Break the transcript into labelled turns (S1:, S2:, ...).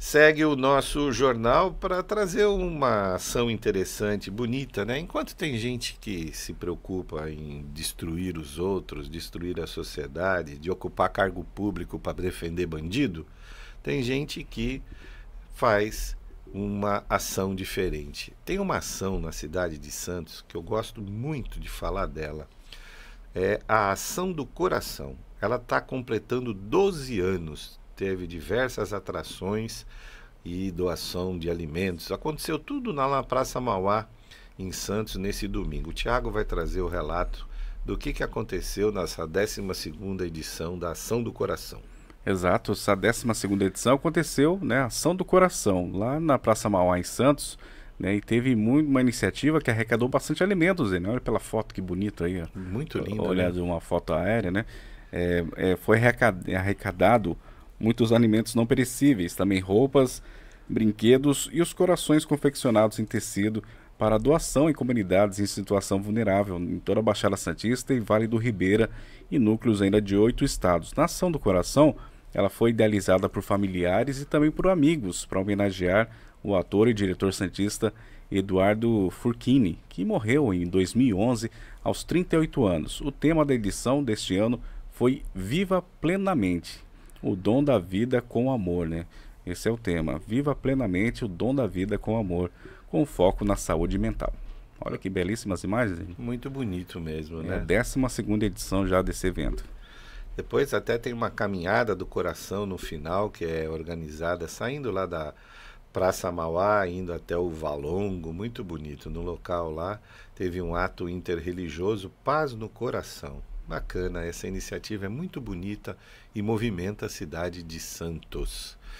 S1: segue o nosso jornal para trazer uma ação interessante, bonita, né? Enquanto tem gente que se preocupa em destruir os outros, destruir a sociedade, de ocupar cargo público para defender bandido, tem gente que faz uma ação diferente. Tem uma ação na cidade de Santos que eu gosto muito de falar dela. É a ação do coração. Ela está completando 12 anos teve diversas atrações e doação de alimentos. Aconteceu tudo na Praça Mauá, em Santos, nesse domingo. O Tiago vai trazer o relato do que, que aconteceu nessa 12 edição da Ação do Coração. Exato, essa 12 edição aconteceu, né,
S2: Ação do Coração, lá na Praça Mauá, em Santos, né, e teve muito, uma iniciativa que arrecadou bastante alimentos, né, olha pela foto que bonita aí, muito linda, olhar né? uma foto aérea, né, é, é, foi arrecadado muitos alimentos não perecíveis, também roupas, brinquedos e os corações confeccionados em tecido para doação em comunidades em situação vulnerável em toda a Baixada Santista e Vale do Ribeira e núcleos ainda de oito estados. Na Ação do Coração, ela foi idealizada por familiares e também por amigos para homenagear o ator e diretor santista Eduardo Furquini, que morreu em 2011 aos 38 anos. O tema da edição deste ano foi Viva Plenamente o dom da vida com amor, né? Esse é o tema. Viva plenamente o dom da vida com amor, com foco na saúde mental. Olha que belíssimas imagens.
S1: Muito bonito mesmo, é né? É a
S2: 12 edição já desse evento.
S1: Depois até tem uma caminhada do coração no final, que é organizada saindo lá da Praça Mauá, indo até o Valongo, muito bonito. No local lá teve um ato interreligioso, Paz no Coração. Bacana, essa iniciativa é muito bonita e movimenta a cidade de Santos.